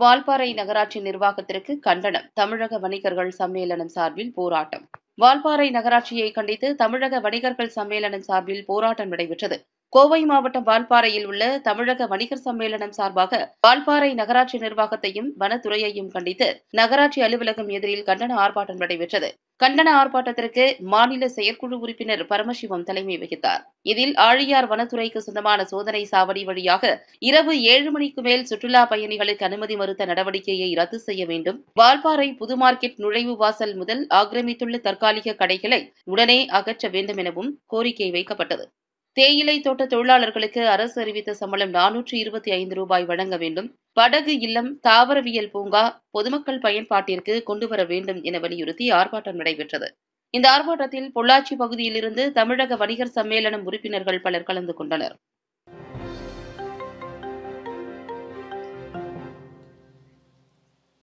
வால்பாறை நகராட்சி நிர்வாகத்திற்கு கண்டனம் தமிழக வணிகர்கள் சம்மேளனம் சார்பில் போராட்டம் வால்பாறை நகராட்சியை கண்டித்து தமிழக வணிகர்கள் சம்மேளனம் சார்பில் போராட்டம் நடைபெற்றது கோவை மாவட்டம் வால்பாறையில் உள்ள தமிழக வணிகர் சம்மேளனம் சார்பாக வால்பாறை நகராட்சி நிர்வாகத்தையும் வனத்துறையையும் கண்டித்து நகராட்சி அலுவலகம் எதிரில் கண்டன ஆர்ப்பாட்டம் நடைபெற்றது கண்டன ஆர்ப்பாட்டத்திற்கு மாநில செயற்குழு உறுப்பினர் பரமசிவம் தலைமை வகித்தார் இதில் ஆழியார் வனத்துறைக்கு சொந்தமான சோதனை சாவடி வழியாக இரவு ஏழு மணிக்கு மேல் சுற்றுலா பயணிகளுக்கு அனுமதி மறுத்த நடவடிக்கையை ரத்து செய்ய வேண்டும் வால்பாறை புது மார்க்கெட் நுழைவு வாசல் முதல் ஆக்கிரமித்துள்ள தற்காலிக கடைகளை உடனே அகற்ற வேண்டும் எனவும் கோரிக்கை வைக்கப்பட்டது தேயிலை தோட்ட தொழிலாளர்களுக்கு அரசு அறிவித்த சம்பளம் நானூற்றி இருபத்தி ஐந்து ரூபாய் வழங்க வேண்டும் படகு இல்லம் தாவரவியல் பூங்கா பொதுமக்கள் பயன்பாட்டிற்கு கொண்டுவர வேண்டும் என வலியுறுத்தி ஆர்ப்பாட்டம் நடைபெற்றது இந்த ஆர்ப்பாட்டத்தில் பொள்ளாச்சி பகுதியிலிருந்து தமிழக வணிகர் சம்மேளனம் உறுப்பினர்கள் பலர் கலந்து கொண்டனர்